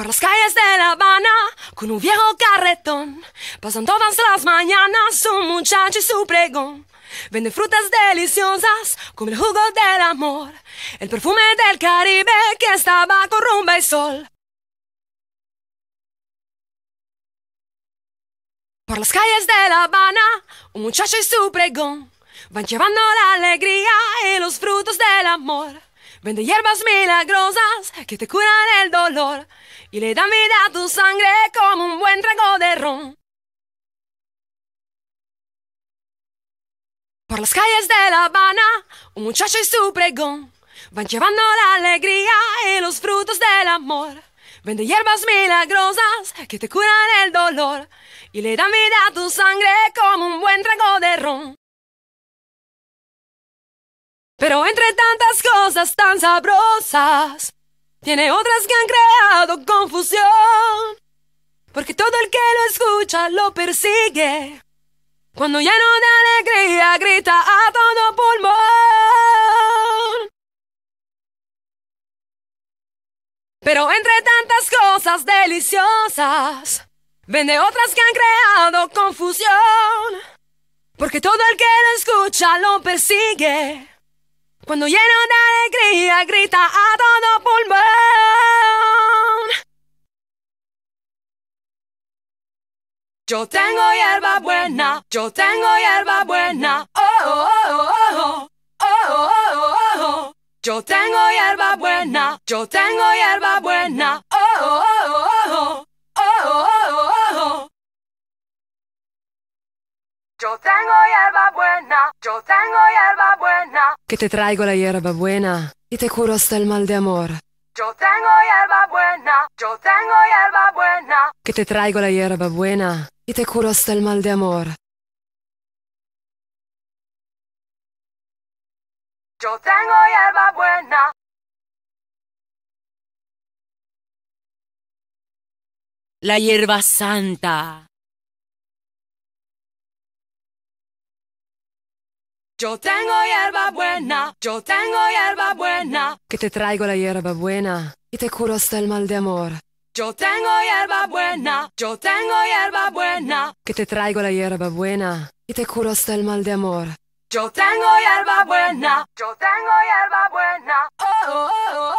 por las calles de La Habana con un viejo carretón. Pasan todas las mañanas un muchacho y su pregón. Vende frutas deliciosas como el jugo del amor, el perfume del Caribe que estaba con rumba y sol. Por las calles de La Habana, un muchacho y su pregón van llevando la alegría y los frutos del amor. Vende hierbas milagrosas que te curan el dolor y le dan vida a tu sangre como un buen trago de ron. Por las calles de La Habana, un muchacho y su pregón van llevando la alegría y los frutos del amor. Vende hierbas milagrosas que te curan el dolor y le dan vida a tu sangre como un buen trago Pero entre tantas cosas tan sabrosas, tiene otras que han creado confusión. Porque todo el que lo escucha lo persigue. Cuando lleno de alegría, grita a todo pulmón. Pero entre tantas cosas deliciosas, vende otras que han creado confusión. Porque todo el que lo escucha lo persigue. Cuando lleno de alegría grita a todo pulmón. Yo tengo hierba buena, yo tengo hierba buena. Oh, oh, oh, oh, Yo tengo hierba buena, yo tengo hierba buena. oh. tengo hierba buena, yo tengo hierba buena. Que te traigo la hierba buena y te curo hasta el mal de amor. Yo tengo hierba buena, yo tengo hierba buena. Que te traigo la hierba buena y te curo hasta el mal de amor. Yo tengo hierba buena. La hierba santa. Yo tengo hierba buena, yo tengo hierba buena. Que te traigo la hierba buena y te curo hasta el mal de amor. Yo tengo hierba buena, yo tengo hierba buena. Que te traigo la hierba buena y te curo hasta el mal de amor. Yo tengo hierba buena, yo tengo hierba buena. oh. oh, oh, oh.